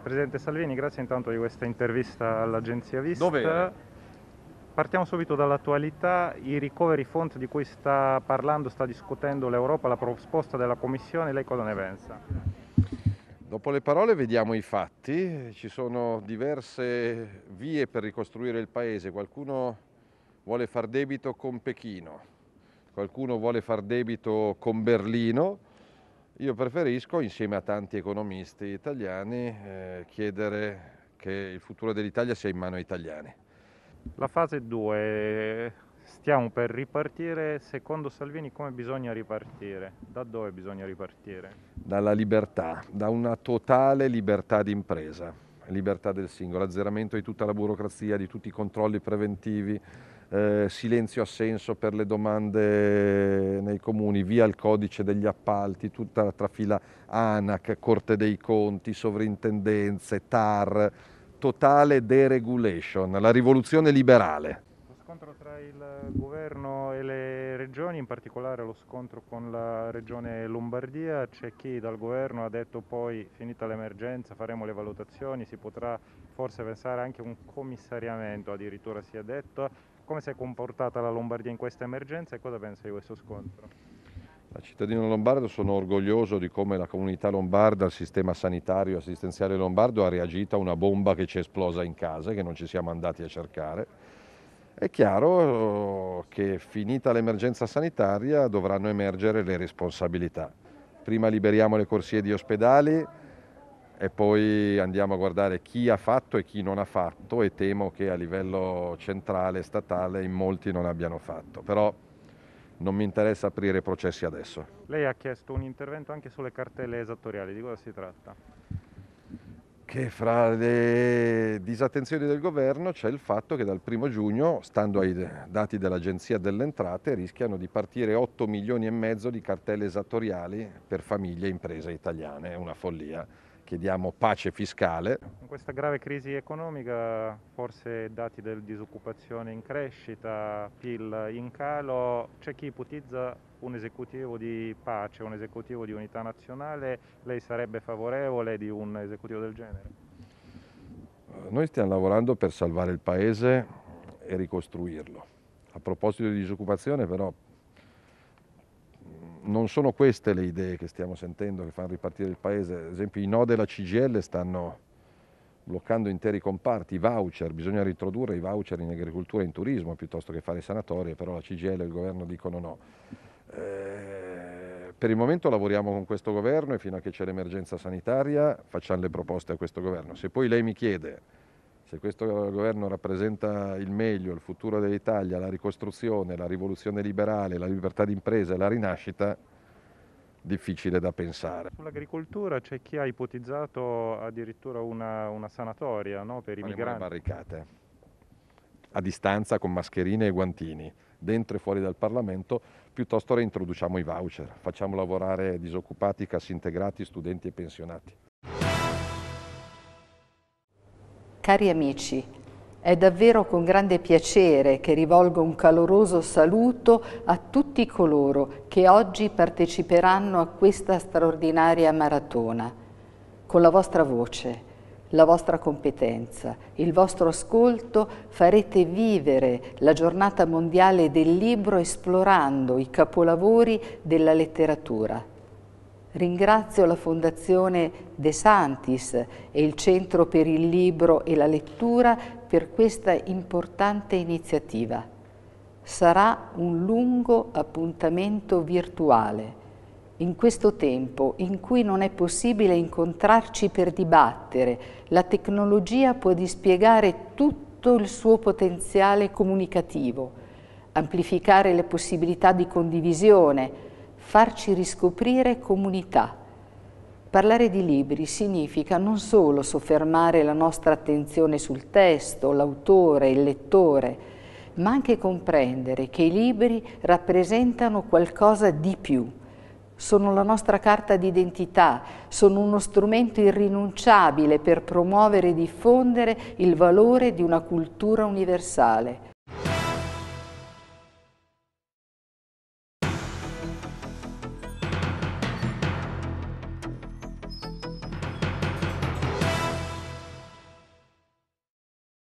Presidente Salvini, grazie intanto di questa intervista all'agenzia Vista. Dov'era? Partiamo subito dall'attualità, i ricoveri font di cui sta parlando, sta discutendo l'Europa, la proposta della Commissione, lei cosa ne pensa? Dopo le parole vediamo i fatti, ci sono diverse vie per ricostruire il paese, qualcuno vuole far debito con Pechino, qualcuno vuole far debito con Berlino, io preferisco, insieme a tanti economisti italiani, eh, chiedere che il futuro dell'Italia sia in mano ai italiani. La fase 2, stiamo per ripartire, secondo Salvini come bisogna ripartire? Da dove bisogna ripartire? Dalla libertà, da una totale libertà d'impresa libertà del singolo, azzeramento di tutta la burocrazia, di tutti i controlli preventivi, eh, silenzio assenso per le domande nei comuni, via il codice degli appalti, tutta la trafila ANAC, Corte dei Conti, sovrintendenze, TAR, totale deregulation, la rivoluzione liberale. Lo scontro tra il governo regioni, in particolare lo scontro con la regione Lombardia, c'è chi dal governo ha detto poi finita l'emergenza faremo le valutazioni, si potrà forse pensare anche a un commissariamento, addirittura si è detto. Come si è comportata la Lombardia in questa emergenza e cosa pensa di questo scontro? Da cittadino lombardo sono orgoglioso di come la comunità lombarda, il sistema sanitario e assistenziale lombardo ha reagito a una bomba che ci è esplosa in casa e che non ci siamo andati a cercare è chiaro eh, che finita l'emergenza sanitaria dovranno emergere le responsabilità. Prima liberiamo le corsie di ospedali e poi andiamo a guardare chi ha fatto e chi non ha fatto e temo che a livello centrale e statale in molti non abbiano fatto. Però non mi interessa aprire processi adesso. Lei ha chiesto un intervento anche sulle cartelle esattoriali, di cosa si tratta? che fra le disattenzioni del governo c'è il fatto che dal primo giugno, stando ai dati dell'Agenzia delle Entrate, rischiano di partire 8 milioni e mezzo di cartelle esattoriali per famiglie e imprese italiane, è una follia. Chiediamo pace fiscale. In questa grave crisi economica, forse dati del disoccupazione in crescita, PIL in calo, c'è chi ipotizza un esecutivo di pace, un esecutivo di unità nazionale, lei sarebbe favorevole di un esecutivo del genere? Eh, noi stiamo lavorando per salvare il Paese e ricostruirlo. A proposito di disoccupazione però mm, non sono queste le idee che stiamo sentendo che fanno ripartire il Paese. Ad esempio i no della CGL stanno bloccando interi comparti, i voucher, bisogna riprodurre i voucher in agricoltura e in turismo piuttosto che fare sanatorie, però la CGL e il governo dicono no. Eh, per il momento lavoriamo con questo governo e fino a che c'è l'emergenza sanitaria facciamo le proposte a questo governo. Se poi lei mi chiede se questo governo rappresenta il meglio, il futuro dell'Italia, la ricostruzione, la rivoluzione liberale, la libertà d'impresa e la rinascita, difficile da pensare. Sull'agricoltura c'è chi ha ipotizzato addirittura una, una sanatoria no, per i Parliamo migranti. barricate, a distanza con mascherine e guantini dentro e fuori dal Parlamento, piuttosto reintroduciamo i voucher, facciamo lavorare disoccupati, cassi integrati, studenti e pensionati. Cari amici, è davvero con grande piacere che rivolgo un caloroso saluto a tutti coloro che oggi parteciperanno a questa straordinaria maratona. Con la vostra voce la vostra competenza, il vostro ascolto farete vivere la giornata mondiale del libro esplorando i capolavori della letteratura. Ringrazio la Fondazione De Santis e il Centro per il Libro e la Lettura per questa importante iniziativa. Sarà un lungo appuntamento virtuale in questo tempo in cui non è possibile incontrarci per dibattere, la tecnologia può dispiegare tutto il suo potenziale comunicativo, amplificare le possibilità di condivisione, farci riscoprire comunità. Parlare di libri significa non solo soffermare la nostra attenzione sul testo, l'autore, il lettore, ma anche comprendere che i libri rappresentano qualcosa di più sono la nostra carta d'identità, sono uno strumento irrinunciabile per promuovere e diffondere il valore di una cultura universale.